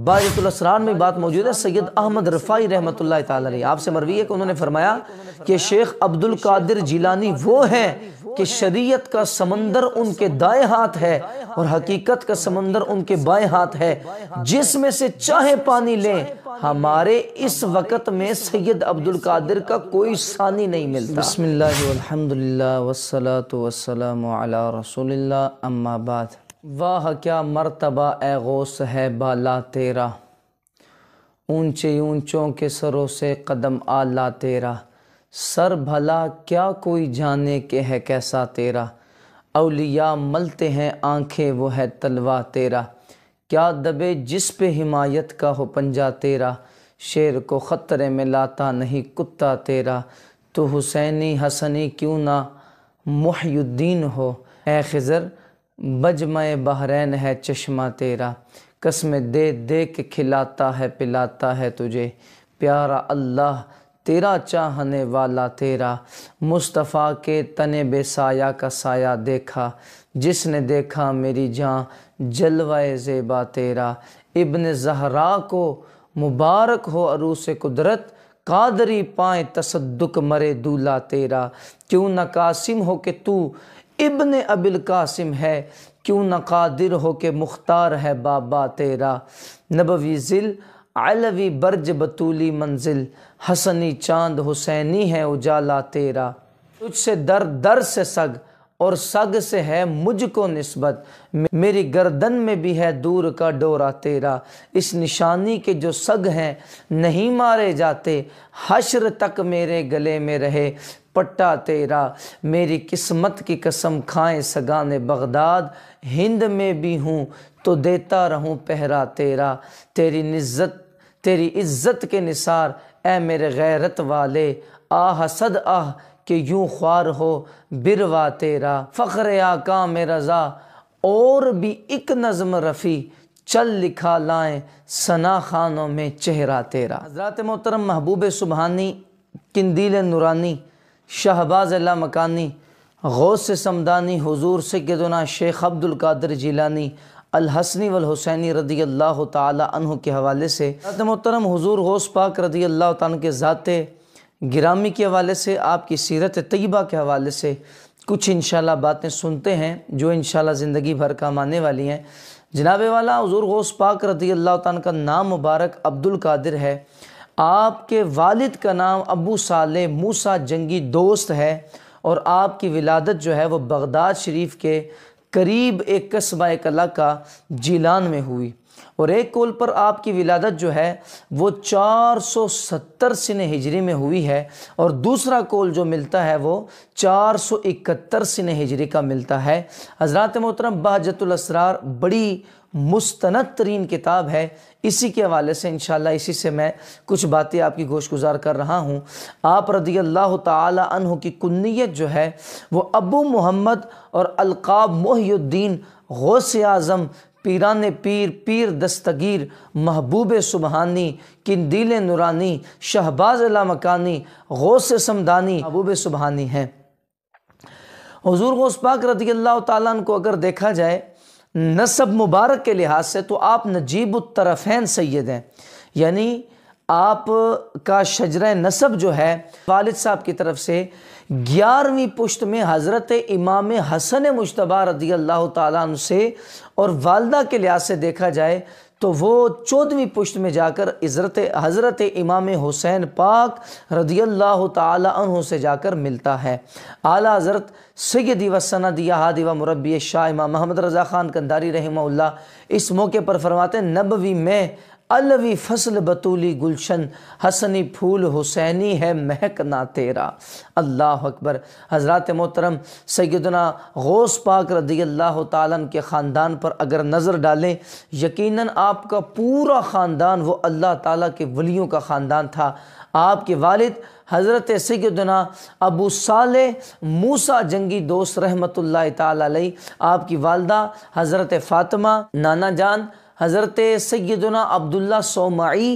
बाजतुलसरान में बात मौजूद है सैयद अहमद रफ़ाई रहमत आपसे मरवी है कि उन्होंने फरमाया कि शेख अब्दुल कादिर जिलानी वो हैं कि शरीयत का समंदर उनके दाएं हाथ है और हकीकत का समंदर उनके बाएं हाथ है जिसमें से चाहे पानी लें हमारे इस वक्त में सैयद अब्दुल कादिर का कोई सानी नहीं मिलता बसमिल्लर वसलात वसलम रसोल्ला अम्माबाद वाह क्या मरतबा ए गौस है बाला तेरा ऊंचे ऊंचों के सरों से कदम आला तेरा सर भला क्या कोई जाने के है कैसा तेरा अलिया मलते हैं आंखें वो है तलवा तेरा क्या दबे जिस पे हिमायत का हो पंजा तेरा शेर को ख़तरे में लाता नहीं कुत्ता तेरा तो हुसैनी हसनी क्यों ना मुहयुद्दीन हो ए खज़र बजमय बहरैन है चश्मा तेरा कसम दे दे के खिलाता है पिलाता है तुझे प्यारा अल्लाह तेरा चाहने वाला तेरा मुस्तफ़ा के तने बेसाया का साया देखा जिसने देखा मेरी जान जलवा ज़ेबा तेरा इब्न जहरा को मुबारक हो अरूस कुदरत कादरी पाए तसदुक मरे दूल्हा तेरा क्यों न कासिम हो कि तू इबन अबिल कासिम है क्यों न हो के मुख्तार है बाबा तेरा नबवी ज़िल अलवी बर्ज बतूली मंजिल हसनी चांद हुसैनी है उजाला तेरा तुझसे दर दर से सग और सग से है मुझको नस्बत मेरी गर्दन में भी है दूर का डोरा तेरा इस निशानी के जो सग हैं नहीं मारे जाते हशर तक मेरे गले में रहे पट्टा तेरा मेरी किस्मत की कसम खाएं सगान बगदाद हिंद में भी हूँ तो देता रहूँ पहरा तेरा तेरी निज़्ज़त तेरी इज़्ज़त के निसार ए मेरे गैरत वाले आह सद आह के यूँ ख्वार हो बिरवा तेरा फ़ख्र आका में रज़ा और भी एक नज़म रफ़ी चल लिखा लाएं सना खानों में चेहरा तेरा हज़रत मोहतरम महबूब सुबहानी किंदील नुरानी शहबाज़ अल्लाह मकानी गौस समदानी हजूर से गदना शेख अब्दुल्कदर जिलानी अलहसनी वलहसैनी रदी अल्लाह तह के हवाले से मोहतरम हजूर गौस पाक रदी अल्लाह तन के ज़ात गिरामी के हवाले से आपकी सीरत तयबा के हवाले से कुछ इन बातें सुनते हैं जो इन ज़िंदगी भर काम आने वाली हैं जनाब वाला हजूर गौस पाक रदी अल्लाह तन का नाम मुबारक अब्दुल कादिर है आपके वालिद का नाम अबू साल मूसा जंगी दोस्त है और आपकी विलादत जो है वह बगदाद शरीफ के करीब एक कस्बा कला का जिलान में हुई और एक कोल पर आपकी विलादत जो है वो 470 सिन हिजरी में हुई है और दूसरा कोल जो मिलता है वो 471 सिन हिजरी का मिलता है हजरात मोहतरम बाजतुलसरार बड़ी मुस्तनद तरीन किताब है इसी के हवाले से इन इसी से मैं कुछ बातें आपकी गोश गुजार कर रहा हूँ आप रदी अल्लाह तह की कुन्नीत जो है वो अबू मोहम्मद और अलकाब मोहुद्दीन गौसे आज़म पीरान पीर पीर दस्तगीर महबूब सुबहानी किंदील नुरानी शहबाज अला मकानी गौसे समदानी महबूब सुबहानी हैं हजूर गौस पाक रदी अल्लाह तन को अगर देखा जाए नसब मुबारक के लिहाज से तो आप नजीब तरफ़ैन सैद हैं यानी आप का शजर नसब जो है वालिद साहब की तरफ से ग्यारहवीं पुश्त में हज़रत इमाम हसन मुशतबा रदी अल्लाह तुसे से और वालदा के लिहाज से देखा जाए तो वो चौदहवीं पुश्त में जाकर हज़रत हज़रत इमाम हुसैन पाक रदी तहों से जाकर मिलता है आला हज़रत सैद वसना दिया हादिवा मुरबी शाह इमाम महमद रज़ा ख़ान कंदारी रही इस मौके पर फरमाते नबवी में अलवी फसल बतूली गुलशन हसनी फूल हुसैनी है महकना तेरा अल्लाह अकबर हज़रत मोहतरम सैदना गौस पाक रदी अल्लाह तालन के ख़ानदान पर अगर नज़र डालें यकीनन आपका पूरा ख़ानदान वो अल्लाह ताला के वलियों का ख़ानदान था आपके वालिद हज़रत सैदना अबू साल मूसा जंगी दोस्त रहमत लाई आपकी वालदा हज़रत फ़ातिमा नाना जान हज़रत सैदना अब्दुल्ला सोमाई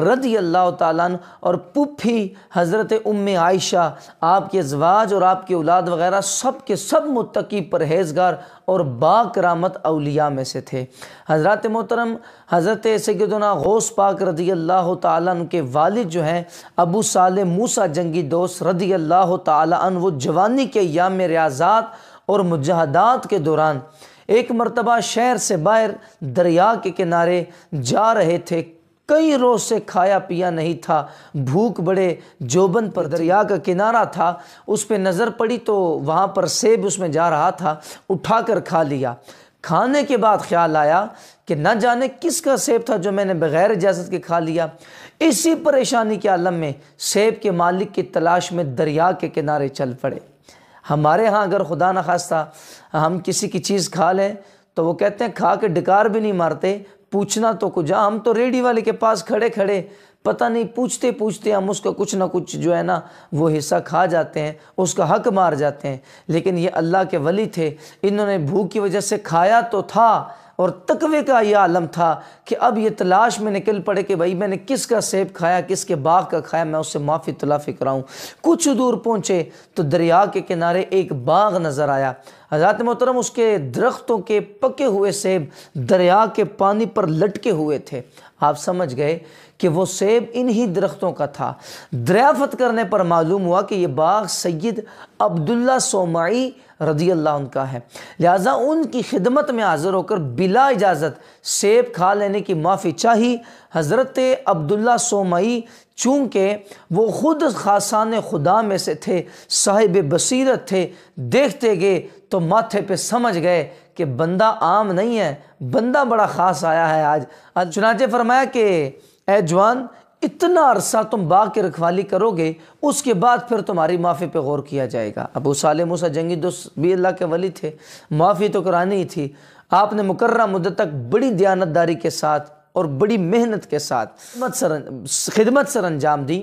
रदी अल्लाह तन और पुफी हज़रत उम आयशा आपके जवाज और आपके औलाद वगैरह सब के सब मुतकी परहेजगार और बाकरामत अलिया में से थे हज़रत मोहतरम हज़रत सैदना गौस पाक रदी अल्लाह तन के वालिद जो हैं अबू साल मूसा जंगी दोस्त रदी अल्लाह तन वो जवानी के याम रियाजात और मुजाहदात के दौरान एक मरतबा शहर से बाहर दरिया के किनारे जा रहे थे कई रोज से खाया पिया नहीं था भूख बड़े जोबन पर दरिया का किनारा था उस पर नज़र पड़ी तो वहाँ पर सेब उसमें जा रहा था उठा कर खा लिया खाने के बाद ख्याल आया कि न जाने किसका सेब था जो मैंने बग़ैर इजाज़त के खा लिया इसी परेशानी के आलम में सेब के मालिक की तलाश में दरिया के किनारे चल पड़े हमारे यहाँ अगर खुदा न खास्ता हम किसी की चीज़ खा लें तो वो कहते हैं खा के डिकार भी नहीं मारते पूछना तो कुछ जहाँ हम तो रेडी वाले के पास खड़े खड़े पता नहीं पूछते पूछते हम उसका कुछ ना कुछ जो है ना वो हिस्सा खा जाते हैं उसका हक मार जाते हैं लेकिन ये अल्लाह के वली थे इन्होंने भूख की वजह से खाया तो था और तकवे का यह आलम था कि अब ये तलाश में निकल पड़े कि भाई मैंने किसका सेब खाया किसके बाग का खाया मैं उससे माफ़ी तलाफ़ी कराऊँ कुछ दूर पहुँचे तो दरिया के किनारे एक बाग नज़र आया हजरत मोहतरम उसके दरख्तों के पके हुए सेब दरिया के पानी पर लटके हुए थे आप समझ गए कि वो सेब इन्हीं दरख्तों का था दरियाफत करने पर मालूम हुआ कि यह बाग सैयद अब्दुल्ला सोमाई रजी अल्लाह उनका है लिहाजा उनकी खिदमत में हाज़िर होकर बिला इजाज़त सेब खा लेने की माफ़ी चाही हज़रत अब्दुल्ला सोमई चूँकि वो ख़ुद खासान खुदा में से थे साहिब बसीरत थे देखते गए तो माथे पे समझ गए कि बंदा आम नहीं है बंदा बड़ा ख़ास आया है आज, आज चुनाचे फरमाया कि ए जवान इतना अरसा तुम बाग की रखवाली करोगे उसके बाद फिर तुम्हारी माफ़ी पे गौर किया जाएगा अबू साल मूसा जंगी दोस्त भी अल्लाह के वली थे माफ़ी तो करानी ही थी आपने मुकर्रा मुद्दत तक बड़ी दयानतदारी के साथ और बड़ी मेहनत के साथ खिदमत सर खिदमत सर अंजाम दी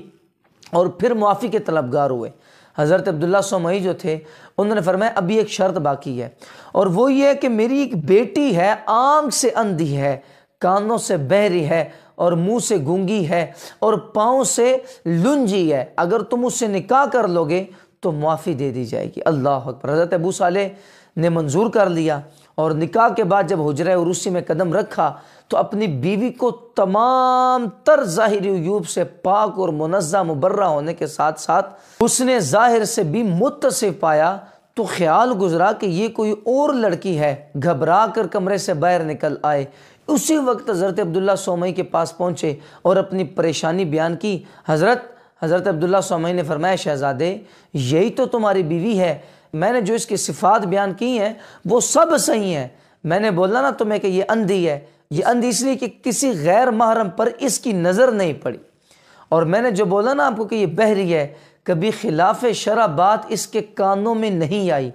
और फिर माफ़ी के तलबगार हुए हज़रत अब्दुल्ला सोमई जो थे उन्होंने फरमाया अभी एक शर्त बाकी है और वो ये है कि मेरी एक बेटी है आँख से अंधी है कानों से बहरी है और मुंह से गूंगी है और पाँव से लुंजी है अगर तुम उससे निकाह कर लोगे तो माफ़ी दे दी जाएगी अल्लाह अकबर हज़रत अबू साले ने मंजूर कर लिया और निकाह के बाद जब और उसी में कदम रखा तो अपनी बीवी को तमाम तर ज़ाहिर यूब से पाक और मुनज़ा मुबर्रा होने के साथ साथ उसने ज़ाहिर से भी मुतसिफ पाया तो ख्याल गुजरा कि ये कोई और लड़की है घबरा कर कमरे से बाहर निकल आए उसी वक्त हज़रत अब्दुल्ला सोमई के पास पहुँचे और अपनी परेशानी बयान की हज़रत हज़रत अब्दुल्ला सोमई ने फरमाया शहज़ादे यही तो तुम्हारी बीवी है मैंने जो इसकी सिफात बयान की हैं वो सब सही हैं मैंने बोला ना तुम्हें कि ये अंधी है ये अंधी इसलिए कि किसी गैर महरम पर इसकी नज़र नहीं पड़ी और मैंने जो बोला ना आपको कि ये बहरी है कभी खिलाफ शरा बात इसके कानों में नहीं आई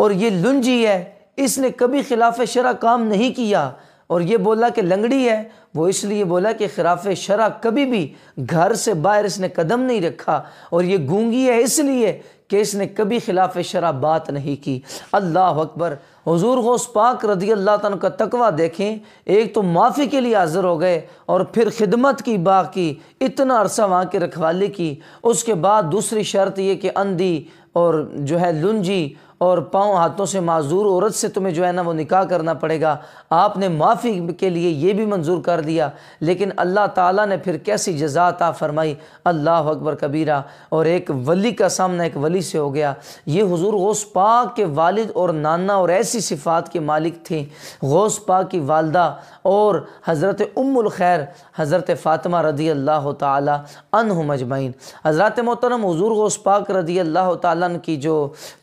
और ये लुंजी है इसने कभी खिलाफ शरा काम नहीं किया और ये बोला कि लंगड़ी है वो इसलिए बोला कि खिलाफ शरा कभी भी घर से बाहर इसने कदम नहीं रखा और ये गूंगी है इसलिए कि इसने कभी खिलाफ शरा बात नहीं की अल्लाह अकबर हजूर गौस पाक रदी अल्लाह तन का तकवा देखें एक तो माफ़ी के लिए हाज़िर हो गए और फिर खिदमत की बाकी इतना अरसा वहाँ के रखवाली की उसके बाद दूसरी शर्त ये कि अंधी और जो है लुंजी और पाँव हाथों से माजूर औरत से तुम्हें जो है ना वो निकाह करना पड़ेगा आपने माफ़ी के लिए ये भी मंजूर कर दिया लेकिन अल्लाह ताला ने फिर कैसी जजात आ फरमाई अल्लाह अकबर कबीरा और एक वली का सामना एक वली से हो गया ये हुजूर गौस पाक के वालिद और नाना और ऐसी सिफात के मालिक थे गौस पाक की वालदा और हज़रत उम्मुल खैर हज़रत फ़ातिमा रदी अल्लाह तन मजमैन हज़रत मोहतरम हजूर गौस पाक रदी अल्लाह तन की जो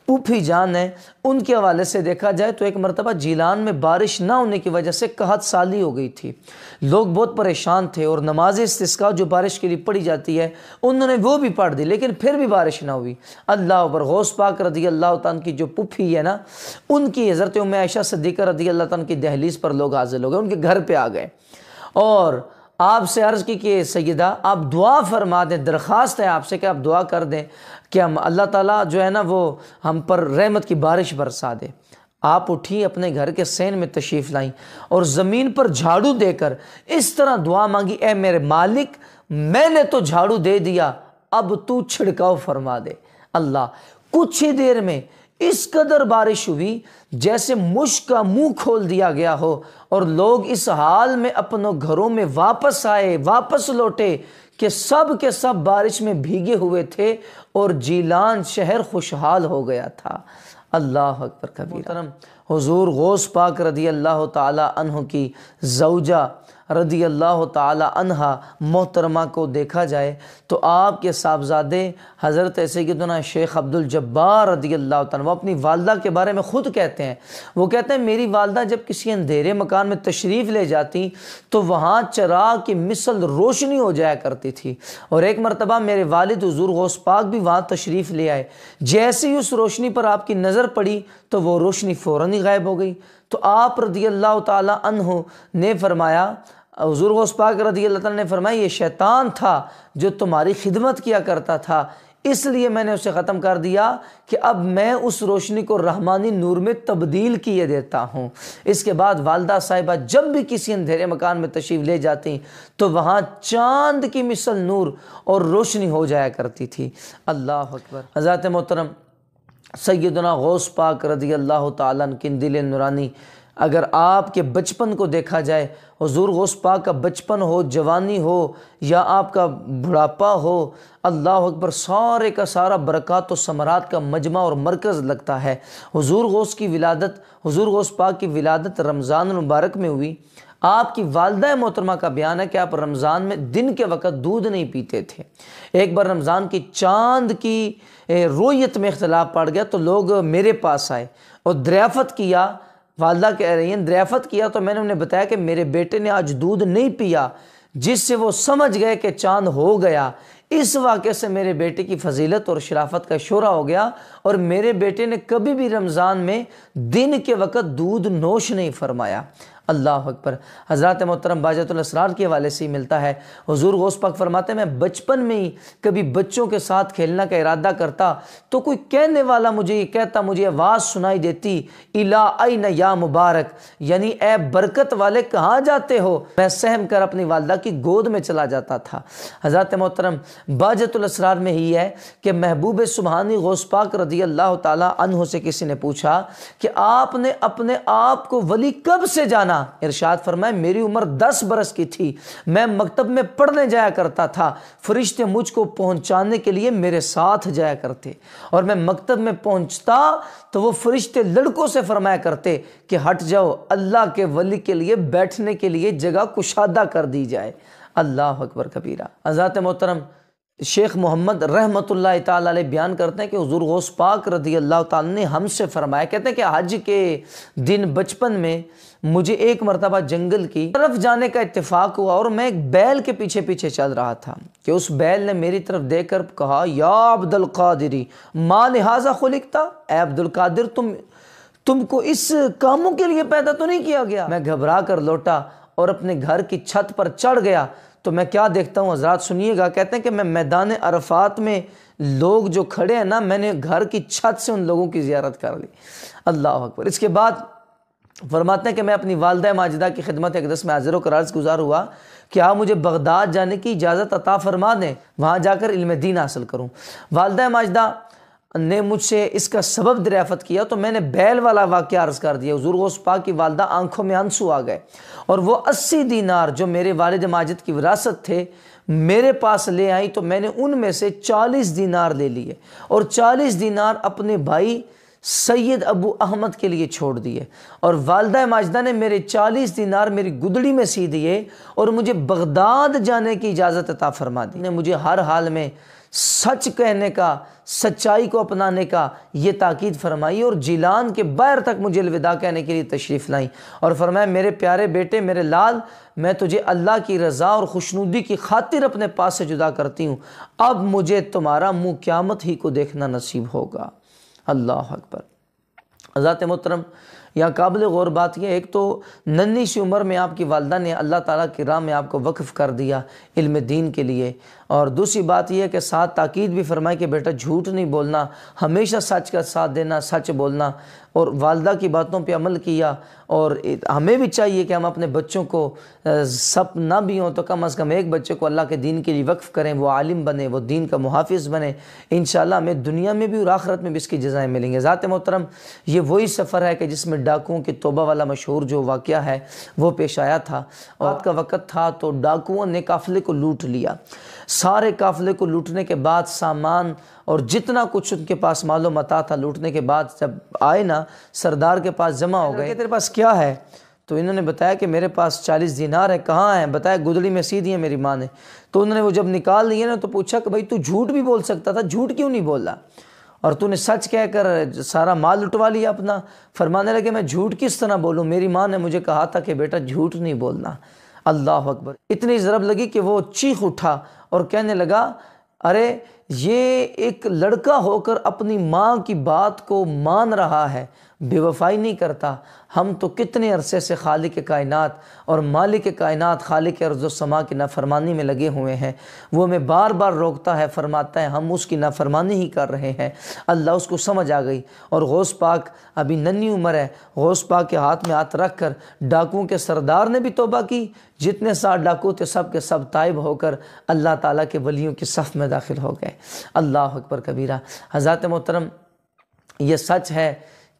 ऊफी जान है उनके हवाले से देखा जाए तो एक मरतबा जीलान में बारिश ना होने की वजह से कहत साली हो गई थी लोग बहुत परेशान थे और नमाज इसका जो बारिश के लिए पढ़ी जाती है उन्होंने वो भी पढ़ दी लेकिन फिर भी बारिश ना हुई अल्लाह पर गौस पाक रदी अल्लाह तन की जो पुफी है ना उनकी हज़रत ऐशा से देकर रदी अल्लाह तन की दहलीज़ पर लोग हाजिर हो गए उनके घर पर आ गए और आपसे अर्ज़ की कि सैदा आप दुआ फरमा दें दरख्वास्त है आपसे कि आप दुआ कर दें कि हम अल्लाह ताला जो है ना वो हम पर रहमत की बारिश बरसा दे आप उठी अपने घर के सैन में तशरीफ़ लाई और ज़मीन पर झाड़ू देकर इस तरह दुआ मांगी ए मेरे मालिक मैंने तो झाड़ू दे दिया अब तू छिड़काव फरमा दे अल्लाह कुछ ही देर में इस कदर बारिश हुई जैसे मुश्क का मुंह खोल दिया गया हो और लोग इस हाल में अपनों घरों में वापस आए वापस लौटे कि सब के सब बारिश में भीगे हुए थे और जीलान शहर खुशहाल हो गया था अल्लाह अकबर कबीर हजूर गौस पाक रदी अल्लाह तह की जौजा रदी अल्लाह तहा मोहतरमा को देखा जाए तो आपके साहबजादे हज़रत ऐसे कि सैदना शेख अब्दुलजब्बार रदी अल्लाह वह अपनी वालदा के बारे में ख़ुद कहते हैं वो कहते हैं मेरी वालदा जब किसी अंधेरे मकान में तशरीफ़ ले जाती तो वहाँ चराग की मिसल रोशनी हो जाया करती थी और एक मरतबा मेरे वालद हजूर गौस पाक भी वहाँ तशरीफ़ ले आए जैसे ही उस रोशनी पर आपकी नज़र पड़ी तो वो रोशनी फ़ौर ही गायब हो गई तो आप रदी अल्लाह तह ने फरमाया हजूर वस्पाक रदी अल्लाह ने फरमाया ये शैतान था जो तुम्हारी खिदमत किया करता था इसलिए मैंने उसे ख़त्म कर दिया कि अब मैं उस रोशनी को रहमानी नूर में तब्दील किए देता हूँ इसके बाद वालदा साहिबा जब भी किसी अंधेरे मकान में तशरीफ़ ले जाती तो वहाँ चांद की मिसल नूर और रोशनी हो जाया करती थी अल्लाह अकबर हज़ात मोहतरम सैदना गौस पाक रदी अल्लाह तन दिल नुरानी अगर आपके बचपन को देखा जाए हजूर गौस पाक का बचपन हो जवानी हो या आपका बुढ़ापा हो अल्लाह अकबर सारे का सारा बरक़ात तो समरात का मजमा और मरकज़ लगता है हजूर गौस की विलादत हजूर गौस पाक की विलादत रमज़ान मुबारक में हुई आपकी वालदा मोहतरमा का बयान है कि आप रमज़ान में दिन के वक्त दूध नहीं पीते थे एक बार रमज़ान की चांद की रोयत में इख्तलाफ पड़ गया तो लोग मेरे पास आए और दरियाफ़त किया वालदा कह रही हैं दरियाफ़त किया तो मैंने उन्हें बताया कि मेरे बेटे ने आज दूध नहीं पिया जिससे वो समझ गए कि चांद हो गया इस वाक़े से मेरे बेटे की फजीलत और शराफत का शोरा हो गया और मेरे बेटे ने कभी भी रमज़ान में दिन के वक़्त दूध नोश नहीं फरमाया अल्लाह अकबर हज़रत मोहतरम बाजतुलसरार के हवाले से ही मिलता है हजूर गौस पाक फरमाते मैं बचपन में ही कभी बच्चों के साथ खेलना का इरादा करता तो कोई कहने वाला मुझे ये कहता मुझे आवाज़ सुनाई देती इला आई न या मुबारक यानी ए बरकत वाले कहाँ जाते हो मैं सहम कर अपनी वालदा की गोद में चला जाता था हज़रत मोहतरम बाजतुलसरार में ही है कि महबूब सुबहानी गौस पाक रजी अल्लाह तन से किसी ने पूछा कि आपने अपने आप को वली कब से जाना फरमाया इरशाद फरमाया मेरी उम्र दस बरस की थी मैं मकतब में पढ़ने जाया करता था फरिश्ते मुझको पहुंचाने के लिए मेरे साथ जाया करते और मैं मकतब में पहुंचता तो वो फरिश्ते लड़कों से फरमाया करते कि हट जाओ अल्लाह के वली के लिए बैठने के लिए जगह कुशादा कर दी जाए अल्लाह अकबर कबीरा आज़ात मोहतरम शेख मोहम्मद रहमत ताल बयान करते हैं कि हजूर गौस पाक रदी अल्लाह ताल ने हमसे फरमाया कहते हैं कि हज के दिन बचपन में मुझे एक मरतबा जंगल की तरफ जाने का इतफाक हुआ और मैं एक बैल के पीछे पीछे चल रहा था कि उस बैल ने मेरी तरफ देख कर कहा या अब्दुल कादरी माँ लिहाजा खुलिकता ए अब्दुल कादिर तुम तुमको इस कामों के लिए पैदा तो नहीं किया गया मैं घबरा कर लौटा और अपने घर की छत पर चढ़ गया तो मैं क्या देखता हूँ हजरात सुनिएगा कहते हैं कि मैं मैदान अरफात में लोग जो खड़े हैं ना मैंने घर की छत से उन लोगों की ज्यारत कर ली अल्लाह अकबर इसके बाद फरमाते हैं कि मैं अपनी वालदा माजिदा की खिदमत अकदस में हाजिर करार से गुजार हुआ कि आप मुझे बगदाद जाने की इजाज़त अता फरमा दें वहाँ जाकर इल्म दीन हासिल करूँ वालदा माजदा ने मुझसे इसका सबब दरियाफ़त किया तो मैंने बैल वाला वाक्य अर्ज़ कर दिया हजूर गौस पाक की वालदा आंखों में आंसू आ गए और वो अस्सी दीनार जो मेरे वालद माजिद की विरासत थे मेरे पास ले आई तो मैंने उनमें से चालीस दीनार ले लिए और चालीस दीनार अपने भाई सैयद अबू अहमद के लिए छोड़ दिए और वालदा माजदा ने मेरे चालीस दिनार मेरी गुदड़ी में सी दिए और मुझे बगदाद जाने की इजाज़त अता फरमा दी ने मुझे हर हाल में सच कहने का सच्चाई को अपनाने का ये ताक़द फरमाई और जिलान के बैर तक मुझे अलविदा कहने के लिए तशरीफ़ लाई और फरमाया मेरे प्यारे बेटे मेरे लाल मैं तुझे अल्लाह की रज़ा और खुशनुदी की खातिर अपने पास से जुदा करती हूँ अब मुझे तुम्हारा मुँह क़्यामत ही को देखना नसीब होगा अल्लाह अकबर ज़ात मोहतरम या काबिल गौर बात यह एक तो नन्ही सी उम्र में आपकी वालदा ने अल्लाह ताला की राह में आपको वक्फ़ कर दिया इल्म दीन के लिए और दूसरी बात यह है कि साथ ताक़द भी फरमाए कि बेटा झूठ नहीं बोलना हमेशा सच का साथ देना सच बोलना और वालदा की बातों पे अमल किया और हमें भी चाहिए कि हम अपने बच्चों को सब ना भी हों तो कम अज़ कम एक बच्चे को अल्लाह के दीन के लिए वक्फ़ करें वो आलिम बने वो दीन का मुहाफ़ बने इन हमें दुनिया में भी और आखरत में भी इसकी जजाएँ मिलेंगे ज़ात मोहतरम ये वही सफ़र है कि जिसमें डाकुओं की तोबा वाला मशहूर जो वाक़ है वो पेश आया था रात का वक़्त था तो डाकुओं ने काफ़िले को लूट लिया सारे काफ़िले को लूटने के बाद सामान और जितना कुछ उनके पास मालो मता था लूटने के बाद जब आए ना सरदार के पास जमा हो गए तेरे पास क्या है तो इन्होंने बताया कि मेरे पास चालीस दिनार है कहाँ है बताया गुदड़ी में सीधी है मेरी माँ ने तो उन्होंने वो जब निकाल लिए ना तो पूछा कि भाई तू झूठ भी बोल सकता था झूठ क्यों नहीं बोला और तूने सच कहकर सारा माल लुटवा लिया अपना फरमाने लगे मैं झूठ किस तरह बोलूँ मेरी माँ ने मुझे कहा था कि बेटा झूठ नहीं बोलना अल्लाह अकबर इतनी ज़रब लगी कि वो चीख उठा और कहने लगा अरे ये एक लड़का होकर अपनी माँ की बात को मान रहा है बेवफाई नहीं करता हम तो कितने अरसे से खालिक कायनात और मालिक कायनात खालिक अर्जुसमा की नाफरमानी में लगे हुए हैं वो हमें बार बार रोकता है फरमाता है हम उसकी नाफरमानी ही कर रहे हैं अल्लाह उसको समझ आ गई और गौस पाक अभी नन्ही उम्र है गौस पाक के हाथ में हाथ रख कर डाकुओं के सरदार ने भी तोबा की जितने सार डाकू थे सब के सब तायब होकर अल्लाह ताला के वलियों की सफ़ में दाखिल हो गए अल्लाह अकबर कबीरा हज़ात मोहतरम ये सच है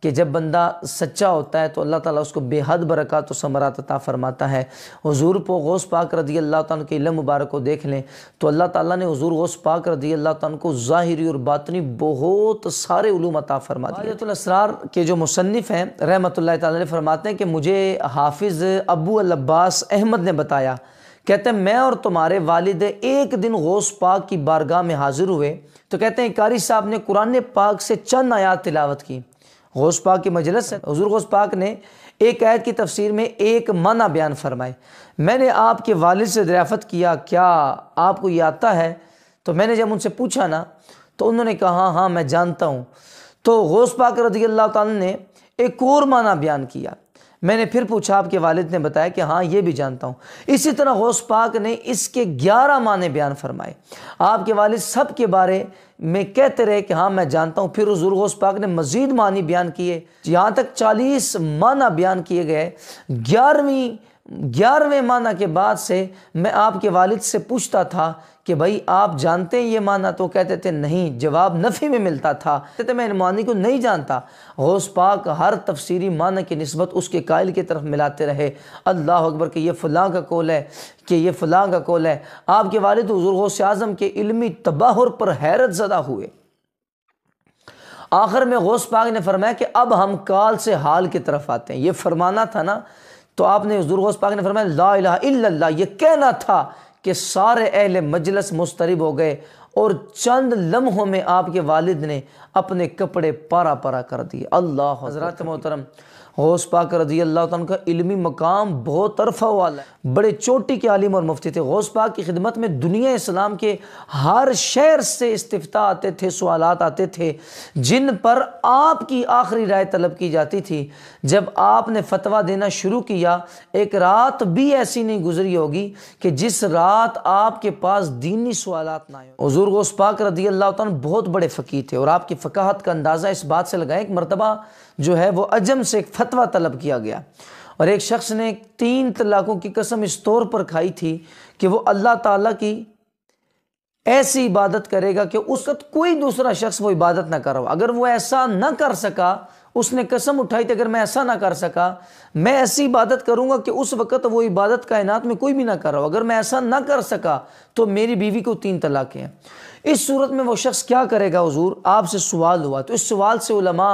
कि जब बंदा सच्चा होता है तो अल्लाह ताला उसको बेहद बरकत तो समरात अता फ़रमाता है हजूर पो गौस पाक रदी अल्लाह तन के इलम मुबारक को देख लें तो अल्लाह ताला ने हजूर गौस पाक रदी अल्लाह तन को ज़ाहरी और बातनी बहुत सारे ूम अता फ़रमा दिएसरार के जो मुसनफ़ हैं रहमत तरमाते फरमाते हैं कि मुझे हाफिज़ अबू अब्बास अहमद ने बताया कहते हैं मैं और तुम्हारे वालिद एक दिन गौस पाक की बारगाह में हाजिर हुए तो कहते हैं कारी साहब ने कुरान पाक से चंद आयात तिलावत की गौस पाक की मजलस है हजूर गौस पाक ने एक आयत की तफसीर में एक माना बयान फरमाए मैंने आपके वालिद से दरियाफ़त किया क्या आपको ये आता है तो मैंने जब उनसे पूछा ना तो उन्होंने कहा हाँ, हाँ मैं जानता हूँ तो गौस पाक रजी अल्लाह ने एक और माना बयान किया मैंने फिर पूछा आपके वालिद ने बताया कि हाँ ये भी जानता हूँ इसी तरह गौस पाक ने इसके ग्यारह माने बयान फरमाए आपके वालिद सब के बारे में कहते रहे कि हाँ मैं जानता हूँ फिर हजूर गौस पाक ने मज़ीद मानी बयान किए यहाँ तक चालीस माना बयान किए गए ग्यारहवीं ग्यारहवें माना के बाद से मैं आपके वालिद से पूछता था कि भाई आप जानते हैं ये माना तो कहते थे नहीं जवाब नफ़ी में मिलता था कहते मैं इन मानी को नहीं जानता गौस पाक हर तफसीरी माना की नस्बत उसके कायल की तरफ मिलाते रहे अल्लाह अकबर के ये फ़लाँ का कौल है कि ये फ़लाँ का कौल है आपके वालद हजूर गौस आज़म के इलमी तबाहर पर हैरत ज़दा हुए आखिर में गौस पाक ने फरमाया कि अब हम काल से हाल की तरफ आते हैं ये फरमाना था ना तो आपने हजूर गौस पाक ने फरमाया ला इला ये कहना था कि सारे अहल मजलस मुस्तरब हो गए और चंद लम्हों में आपके वालिद ने अपने कपड़े पारा पारा कर दिए अल्लाह हजरत मोहतरम गौस पाक रजी अल्लाह तन का इलमी मकाम बहुत तरफा वाला है बड़े चोटी के आलिम और मुफ्ती थे गौस पाक की खिदमत में दुनिया इस्लाम के हर शहर से इस्तीफा आते थे सवाल आते थे जिन पर आपकी आखिरी राय तलब की जाती थी जब आपने फतवा देना शुरू किया एक रात भी ऐसी नहीं गुजरी होगी कि जिस रात आपके पास दीनी सवाल ना आए हजूर गौस पाक रदी अल्लाह तन बहुत बड़े फ़कीर थे और आपकी फ़काहत का अंदाज़ा इस बात से लगाए एक मरतबा जो है वो अजम से एक फतवा तलब किया गया और एक शख्स ने तीन तलाक़ों की कसम इस तौर पर खाई थी कि वो अल्लाह ताला की ऐसी इबादत करेगा कि उस वक्त कोई दूसरा शख्स वो इबादत ना करो अगर वो ऐसा ना कर सका उसने कसम उठाई थी अगर मैं ऐसा ना कर सका मैं ऐसी इबादत करूंगा कि उस वक़्त वो इबादत कायनात में कोई भी ना कर रहा हो अगर मैं ऐसा ना कर सका तो मेरी बीवी को तीन तलाक़ें हैं इस सूरत में वो शख्स क्या करेगा हजूर आपसे सवाल हुआ तो इस सवाल से उलमा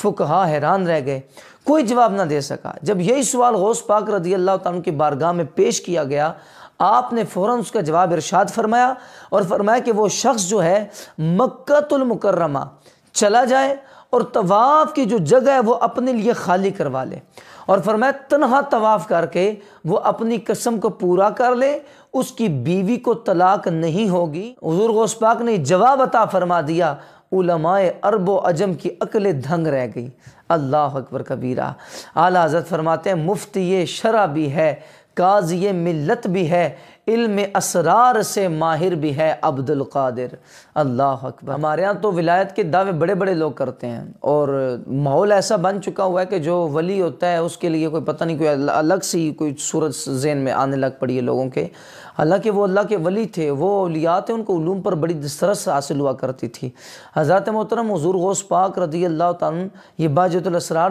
फ़ुकहा हैरान रह गए कोई जवाब ना दे सका जब यही सवाल गौस पाक रदी अल्लाह तुम की बारगाह में पेश किया गया आपने फौरन उसका जवाब इरशाद फरमाया और फरमाया कि वो शख्स जो है मक्तुलमकरमा चला जाए और तवाफ़ की जो जगह है वो अपने लिए खाली करवा ले और फरमाए तनहा तवाफ़ करके वो अपनी कसम को पूरा कर ले उसकी बीवी को तलाक नहीं होगी हजूर गोसपाक ने जवाब अता फरमा दिया उलमाए अरब अजम की अकल धंग रह गई अल्लाह अकबर कबीरा आला हजरत फरमाते हैं मुफ्त ये शरा भी है काज ये मिलत भी है इल्म असरार से माहिर भी है अब्दुल कादिर अल्लाह अकबर हमारे यहाँ तो विलायत के दावे बड़े बड़े लोग करते हैं और माहौल ऐसा बन चुका हुआ है कि जो वली होता है उसके लिए कोई पता नहीं कोई अलग सी कोई सूरत जेन में आने लग पड़ी है लोगों के हालांकि वो अल्लाह के वली थे वो अलिया थे उनको उलूम पर बड़ी दस्तरस हासिल हुआ करती थी हज़रत मोहतरम हजूर गौस पाक रदी अल्लाह ते ये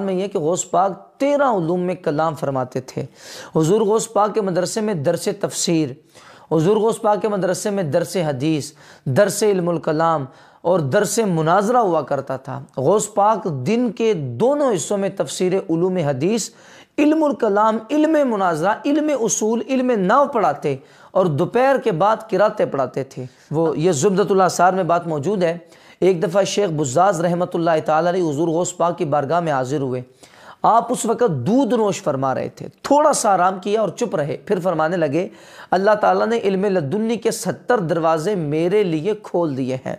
में है कि गौस पाक तेरह उलूम में कलाम फरमाते थे हजूर गौस पाक के मदरसे में दरस तफसर हजूर गौस पाक के मदरसे में दरस हदीस दरस इल्मकलाम और से मुनाजरा हुआ करता था गौस पाक दिन के दोनों हिस्सों में तफसर हदीस इल्मकलाम इल्म मुनाजरा इल्म उसूल इल्म नाव पढ़ाते और दोपहर के बाद किरातें पढ़ाते थे वो ये जुबतुल्लासार में बात मौजूद है एक दफ़ा शेख बुजाज रहमत ला तजूर गौस पाक की बारगाह में हाजिर हुए आप उस वक़्त दूध नोश फरमा रहे थे थोड़ा सा आराम किया और चुप रहे फिर फरमाने लगे अल्लाह ताला ने इल्म लदुन्नी के सत्तर दरवाज़े मेरे लिए खोल दिए हैं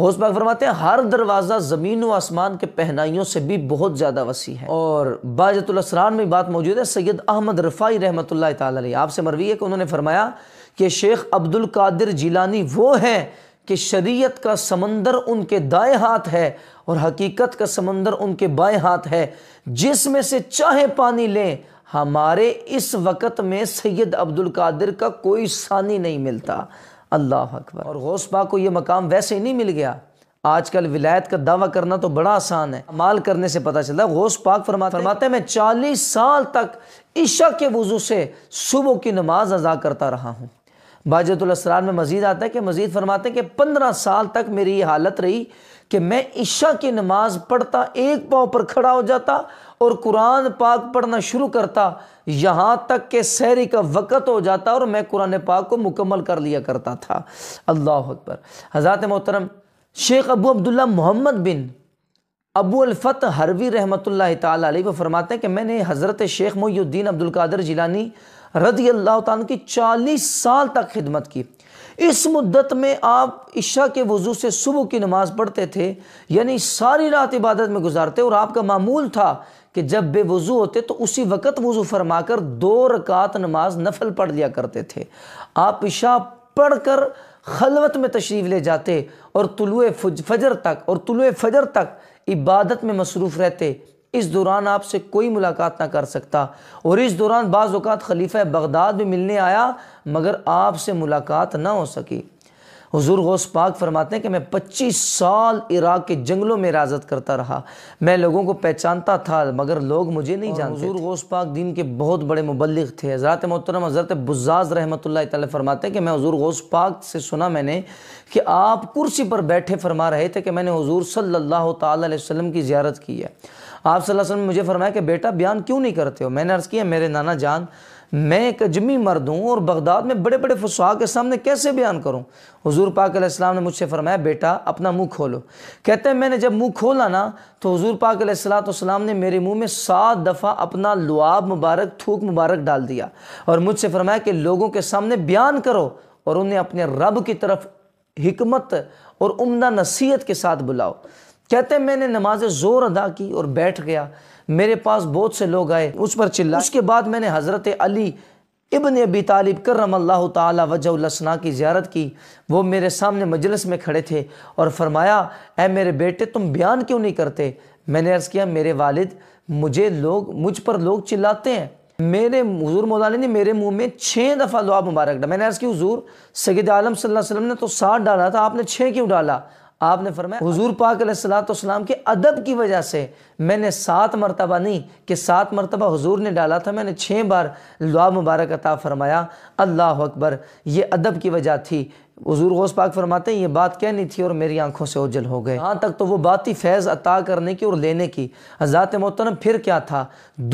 पाक फरमाते हैं हर दरवाज़ा ज़मीन व आसमान के पहनाइयों से भी बहुत ज़्यादा वसी है और बाजतुलसरान में बात मौजूद है सैयद अहमद रफ़ाई रहमत आपसे मरवी है कि उन्होंने फरमाया कि शेख अब्दुल कादिर जिलानी वो हैं कि शरीयत का समंदर उनके दाएं हाथ है और हकीकत का समंदर उनके बाएं हाथ है जिसमें से चाहे पानी लें हमारे इस वक्त में सैयद अब्दुल कादिर का कोई सानी नहीं मिलता अल्लाह अकबर और गौस पाक को यह मकाम वैसे ही नहीं मिल गया आजकल विलायत का दावा करना तो बड़ा आसान है माल करने से पता चला गौस पाक फरमा फरमाते मैं चालीस साल तक ईशा के वजू से सुबह की नमाज अदा करता रहा हूँ बाजतुलसरार में मज़ीद आता है कि मज़ीद फरमाते हैं कि पंद्रह साल तक मेरी ये हालत रही कि मैं ईशा की नमाज़ पढ़ता एक पाँव पर खड़ा हो जाता और कुरान पाक पढ़ना शुरू करता यहाँ तक के सैरी का वक़्त हो जाता और मैं कुरान पाक को मुकम्मल कर लिया करता था अल्लाह अकबर हज़रत मोहतरम शेख अबू अब्दुल्ला मोहम्मद बिन अबू अलफ़त हरवी रहमत ताली वो फरमाते हैं कि मैंने हज़रत शेख मोयुद्दीन अब्दुल कादर जिलानी रदी अल्लाह तन की चालीस साल तक खिदमत की इस मुद्दत में आप इशा के वज़ू से सुबह की नमाज़ पढ़ते थे यानी सारी रात इबादत में गुजारते और आपका मामूल था कि जब बेवज़ू होते तो उसी वक़्त वज़ू फरमा कर दो रकात नमाज नफल पढ़ लिया करते थे आप इशा पढ़ कर खलवत में तशरीफ़ ले जाते और तुलु फजर तक और तुलु फजर तक इबादत में मसरूफ़ रहते इस दौरान आपसे कोई मुलाकात ना कर सकता और इस दौरान बाज़ात खलीफा बगदाद में मिलने आया मगर आपसे मुलाकात ना हो सकी हजूर गौस पाक फरमाते हैं कि मैं 25 साल इराक के जंगलों में राजत करता रहा मैं लोगों को पहचानता था मगर लोग मुझे नहीं जानते हजूर गौस पाक दीन के बहुत बड़े मुबलिक थे हज़रत मोहतरम हज़रत बुजाज रहमत फरमाते हैं कि मैं हजूर गौस पाक से सुना मैंने कि आप कुर्सी पर बैठे फरमा रहे थे कि मैंने हजूर सल्ला तसलम की जियारत की है आप सल्लल्लाहु अलैहि वसल्लम ने मुझे फरमाया कि बेटा बयान क्यों नहीं करते हो मैंने अर्ज़ किया मेरे नाना जान मैं एक अजमी मर्द हूँ और बगदाद में बड़े बड़े फसहा के सामने कैसे बयान करूँ हज़ूर पाक इस्लाम ने मुझसे फरमाया बेटा अपना मुँह खोलो कहते हैं मैंने जब मुँह खोला ना तो हज़ूर पाक सलाम ने मेरे मुँह में सात दफ़ा अपना लुआब मुबारक थूक मुबारक डाल दिया और मुझसे फरमाया कि लोगों के सामने बयान करो और उन्हें अपने रब की तरफ हमत और उमदा नसीहत के साथ बुलाओ कहते मैंने नमाज ज़ोर अदा की और बैठ गया मेरे पास बहुत से लोग आए उस पर चिल्ला उसके बाद मैंने हज़रत अली इबन अबी तालिब करम अल्लाह तवजना की ज्यारत की वो मेरे सामने मजलिस में खड़े थे और फरमाया ए मेरे बेटे तुम बयान क्यों नहीं करते मैंने अर्ज़ किया मेरे वालिद मुझे लोग मुझ पर लोग चिल्लाते हैं मेरे हजूर मौलाना ने मेरे मुंह में छः दफ़ा लुआ मुबारक डाला मैंने अर्ज़ की हजूर सगद आलम वसल्लम ने तो साठ डाला था आपने छः क्यों डाला आपने फरमाया हजूर पाक सलाम के अदब की वजह से मैंने सात मरतबा नहीं कि सात मरतबा हजूर ने डाला था मैंने छः बार लुआ मुबारक अता फरमाया अल्लाह अकबर ये अदब की वजह थी हजूर गौस पाक फरमाते हैं ये बात कहनी थी और मेरी आंखों से उजल हो गए यहाँ तक तो वो बात ही फैज़ अता करने की और लेने की हज़ात मोहतरम फिर क्या था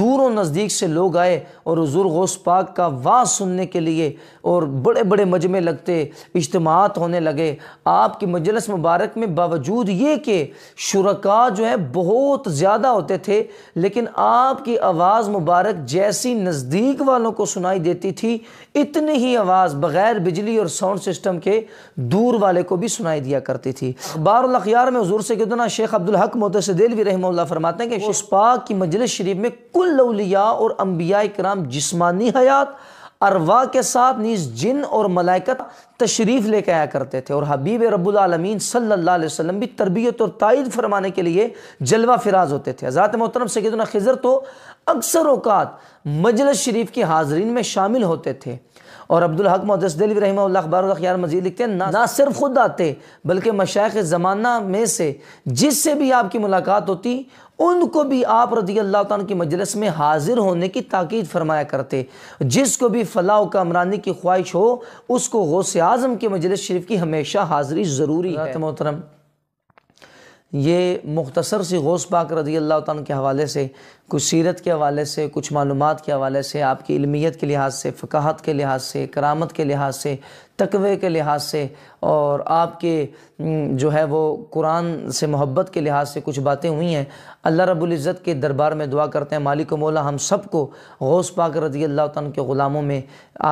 दूरों नज़दीक से लोग आए और हजूर गौस पाक का वाज सुनने के लिए और बड़े बड़े मजमे लगते इज्तमात होने लगे आपकी मजलस मुबारक में बावजूद ये कि शुरा जो है बहुत ज़्यादा होते थे लेकिन आपकी आवाज़ मुबारक जैसी नज़दीक वालों को सुनाई देती थी इतनी ही आवाज़ बग़ैर बिजली और साउंड सिस्टम के दूर वाले को भी सुनाई दिया करती थी बारखियार में हजूर से कितना शेख अब्दुल हक भी रही फरमाते हैं कि उस पाक की मजलिस शरीफ में कुल लौलिया और अम्बिया कराम जिसमानी हयात अरवा के साथ नीज जिन और मलाइकत तशरीफ़ लेके आया करते थे और हबीब रबालमीन सल्ला वसम भी तरबियत और तइद फरमाने के लिए जलवा फराज होते थे हज़ात मोहतरम सैदना खज़र तो अक्सर अवकात मजलस शरीफ के हाजरीन में शामिल होते थे और अब्दुल हक मुदसदलवी रही अखबार अखियार मजीद लिखते हैं ना, सिर्फ ख़ुद आते बल्कि मशाइ ज़माना में से जिससे भी आपकी मुलाकात होती उनको भी आप रजी अल्लाह तन की मजलिस में हाजिर होने की ताकीद फरमाया करते जिसको भी फलाह कामरानी की ख्वाहिश हो उसको गौसे आज़म के मजलिस शरीफ की हमेशा हाजिरी ज़रूरी है मोहतरम ये मुख्तसर सी गौस पाक रजी अल्लाह तन के हवाले से कुछ सीरत के हवाले से कुछ मालूम के हवाले से आपकी इलमियत के लिहाज से फ़काहत के लिहाज से करामत के लिहाज से तकवे के लिहाज से और आपके जो है वो कुरान से मोहब्बत के लिहाज से कुछ बातें हुई हैं अल्लाह रब्बुल इज़्ज़त के दरबार में दुआ करते हैं मालिक मौला हम सब को गौस पाक रजी अल्लाह तन के ग़ुलामों में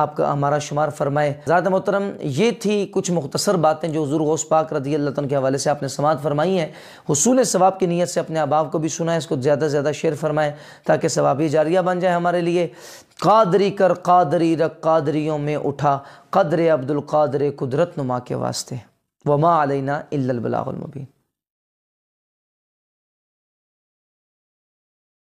आपका हमारा शुमार फरमाए ज़्यादा मोहतरम ये थी कुछ मुख्तसर बातें जो हजूर गौस पाक रजी अल्लाह तन के हवाले से आपने समात फरमाई हैं हसूल सवाब की नीयत से अपने अहबाब को भी सुना है इसको ज़्यादा से ज़्यादा शेयर फरमाएँ ताकि सवाबी जारिया बन जाए हमारे लिए कादरी कर कादरी रख कादरियों में उठा कदर अब्दुल कादर कुदरत नुमा के वास्ते वमा अलैना इल्लबलामबीन